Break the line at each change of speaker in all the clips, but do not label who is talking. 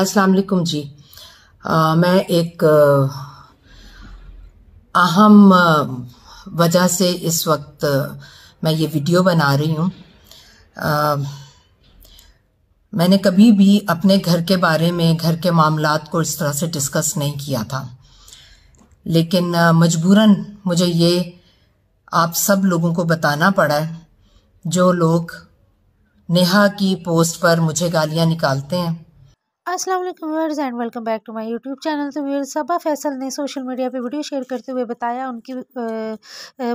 अस्सलाम वालेकुम जी आ, मैं एक अहम वजह से इस वक्त मैं ये वीडियो बना रही हूँ मैंने कभी भी अपने घर के बारे में घर के मामला को इस तरह से डिस्कस नहीं किया था लेकिन मजबूरन मुझे ये आप सब लोगों को बताना पड़ा है जो लोग नेहा की पोस्ट पर मुझे गालियाँ निकालते हैं
असलम viewers and welcome back to my YouTube channel तो व्यूअर्स सबा फैसल ने सोशल मीडिया पे वीडियो शेयर करते हुए बताया उनकी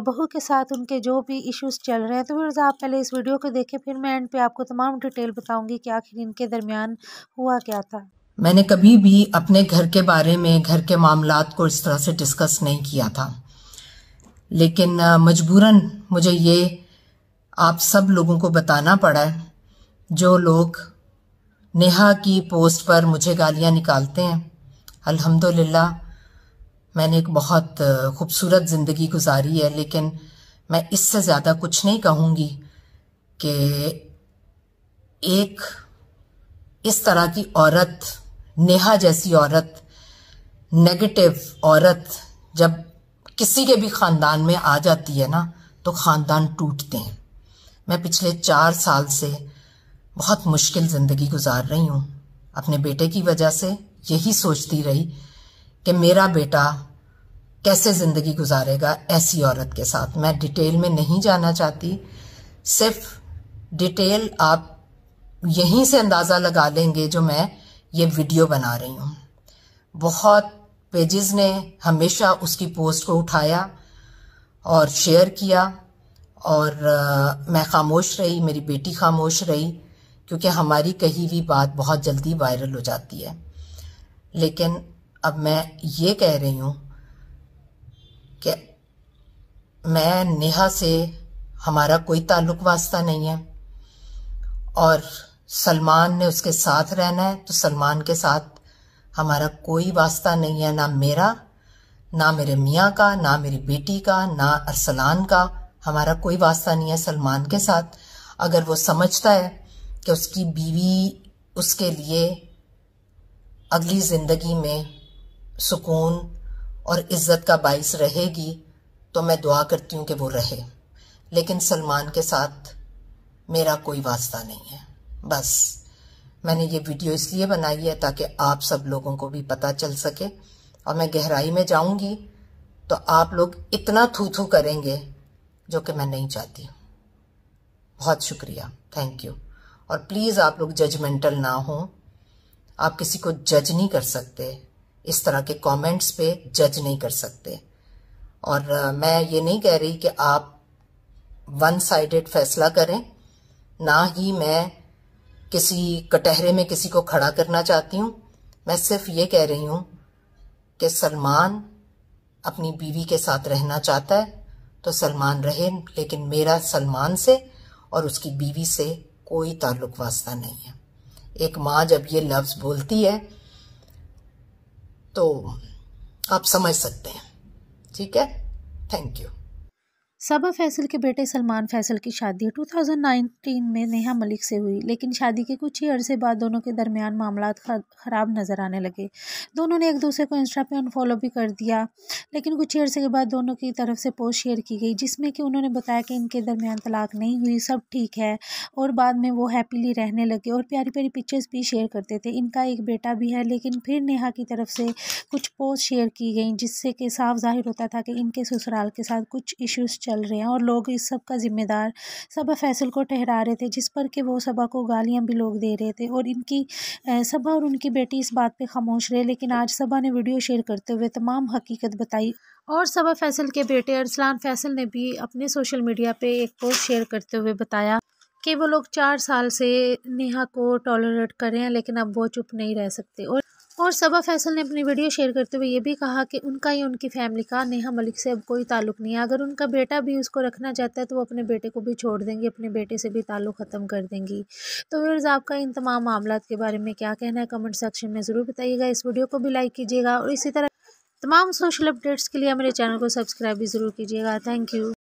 बहू के साथ उनके जो भी इश्यूज चल रहे हैं तो व्यूअर्स आप पहले इस वीडियो को देखें फिर मैं एंड पे आपको तमाम डिटेल बताऊंगी कि आखिर इनके दरमियान हुआ क्या था
मैंने कभी भी अपने घर के बारे में घर के मामला को इस तरह से डिस्कस नहीं किया था लेकिन मजबूरन मुझे ये आप सब लोगों को बताना पड़ा है जो लोग नेहा की पोस्ट पर मुझे गालियाँ निकालते हैं अल्हम्दुलिल्लाह मैंने एक बहुत खूबसूरत ज़िंदगी गुजारी है लेकिन मैं इससे ज़्यादा कुछ नहीं कहूँगी कि एक इस तरह की औरत नेहा जैसी औरत नेगेटिव औरत जब किसी के भी ख़ानदान में आ जाती है ना तो ख़ानदान टूटते हैं मैं पिछले चार साल से बहुत मुश्किल ज़िंदगी गुजार रही हूँ अपने बेटे की वजह से यही सोचती रही कि मेरा बेटा कैसे ज़िंदगी गुजारेगा ऐसी औरत के साथ मैं डिटेल में नहीं जाना चाहती सिर्फ डिटेल आप यहीं से अंदाज़ा लगा लेंगे जो मैं ये वीडियो बना रही हूँ बहुत पेजेस ने हमेशा उसकी पोस्ट को उठाया और शेयर किया और आ, मैं खामोश रही मेरी बेटी खामोश रही क्योंकि हमारी कही हुई बात बहुत जल्दी वायरल हो जाती है लेकिन अब मैं ये कह रही हूँ कि मैं नेहा से हमारा कोई ताल्लुक वास्ता नहीं है और सलमान ने उसके साथ रहना है तो सलमान के साथ हमारा कोई वास्ता नहीं है ना मेरा ना मेरे मियाँ का ना मेरी बेटी का ना अरसलान का हमारा कोई वास्ता नहीं है सलमान के साथ अगर वो समझता है कि उसकी बीवी उसके लिए अगली ज़िंदगी में सुकून और इज़्ज़त का बाइस रहेगी तो मैं दुआ करती हूँ कि वो रहे लेकिन सलमान के साथ मेरा कोई वास्ता नहीं है बस मैंने ये वीडियो इसलिए बनाई है ताकि आप सब लोगों को भी पता चल सके और मैं गहराई में जाऊंगी तो आप लोग इतना थू थू करेंगे जो कि मैं नहीं चाहती बहुत शुक्रिया थैंक यू और प्लीज़ आप लोग जजमेंटल ना हो आप किसी को जज नहीं कर सकते इस तरह के कमेंट्स पे जज नहीं कर सकते और मैं ये नहीं कह रही कि आप वन साइडेड फैसला करें ना ही मैं किसी कटहरे में किसी को खड़ा करना चाहती हूँ मैं सिर्फ ये कह रही हूँ कि सलमान अपनी बीवी के साथ रहना चाहता है तो सलमान रहे लेकिन मेरा सलमान से और उसकी बीवी से कोई ताल्लुक वास्ता नहीं है एक माँ जब ये लफ्ज़ बोलती है तो आप समझ सकते हैं ठीक है थैंक यू
सबा फैसल के बेटे सलमान फैसल की शादी 2019 में नेहा मलिक से हुई लेकिन शादी के कुछ ही अरसे बाद दोनों के दरमियान मामला ख़राब नज़र आने लगे दोनों ने एक दूसरे को इंस्टा पे अनफॉलो भी कर दिया लेकिन कुछ ही अरसे के बाद दोनों की तरफ से पोस्ट शेयर की गई जिसमें कि उन्होंने बताया कि इनके दरमियान तलाक नहीं हुई सब ठीक है और बाद में वो हैप्पीली रहने लगे और प्यारी प्यारी पिक्चर्स भी शेयर करते थे इनका एक बेटा भी है लेकिन फिर नेहा की तरफ से कुछ पोस्ट शेयर की गई जिससे कि साफ जाहिर होता था कि इनके ससुराल के साथ कुछ इशूज़ चल रहे हैं और लोग इस सब का ज़िम्मेदार सभा फैसल को ठहरा रहे थे जिस पर कि वो सभा को गालियाँ भी लोग दे रहे थे और इनकी सभा और उनकी बेटी इस बात पर खामोश रहे लेकिन आज सभा ने वीडियो शेयर करते हुए तमाम हकीकत बताई और सभा फैसल के बेटे अरसलान फैसल ने भी अपने सोशल मीडिया पर एक पोस्ट शेयर करते हुए बताया कि वो लोग चार साल से नेहा को टॉलरेट कर रहे हैं लेकिन अब वो चुप नहीं रह सकते और और सबा फैसल ने अपनी वीडियो शेयर करते हुए ये भी कहा कि उनका या उनकी फैमिली का नेहा मलिक से अब कोई ताल्लुक नहीं है अगर उनका बेटा भी उसको रखना चाहता है तो वो अपने बेटे को भी छोड़ देंगी अपने बेटे से भी ताल्लुक ख़त्म कर देंगी तो व्यवर्स आपका इन तमाम मामला के बारे में क्या कहना है कमेंट सेक्शन में ज़रूर बताइएगा इस वीडियो को भी लाइक कीजिएगा और इसी तरह तमाम सोशल अपडेट्स के लिए मेरे चैनल को सब्सक्राइब भी ज़रूर कीजिएगा थैंक यू